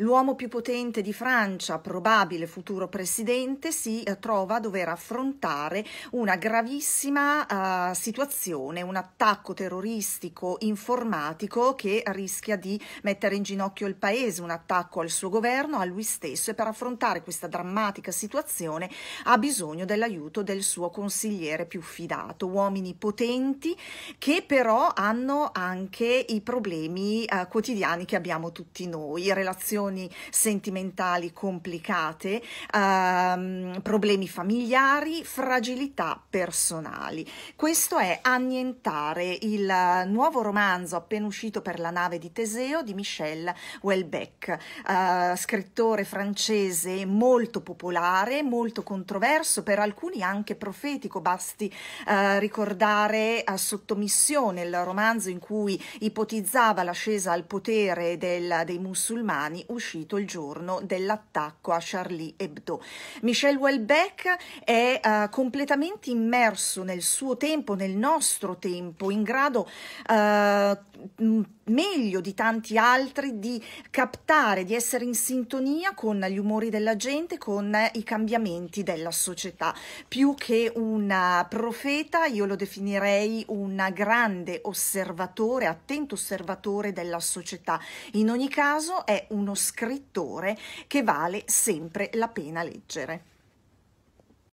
L'uomo più potente di Francia, probabile futuro presidente, si eh, trova a dover affrontare una gravissima uh, situazione, un attacco terroristico informatico che rischia di mettere in ginocchio il paese, un attacco al suo governo, a lui stesso e per affrontare questa drammatica situazione ha bisogno dell'aiuto del suo consigliere più fidato, uomini potenti che però hanno anche i problemi uh, quotidiani che abbiamo tutti noi, relazioni relazioni sentimentali complicate, ehm, problemi familiari, fragilità personali. Questo è Annientare, il nuovo romanzo appena uscito per la nave di Teseo di Michel Houellebecq, eh, scrittore francese molto popolare, molto controverso, per alcuni anche profetico, basti eh, ricordare a eh, Sottomissione, il romanzo in cui ipotizzava l'ascesa al potere del, dei musulmani uscito il giorno dell'attacco a Charlie Hebdo. Michel Welbeck è uh, completamente immerso nel suo tempo, nel nostro tempo, in grado uh, meglio di tanti altri di captare, di essere in sintonia con gli umori della gente, con i cambiamenti della società. Più che una profeta, io lo definirei un grande osservatore, attento osservatore della società. In ogni caso è uno scrittore che vale sempre la pena leggere.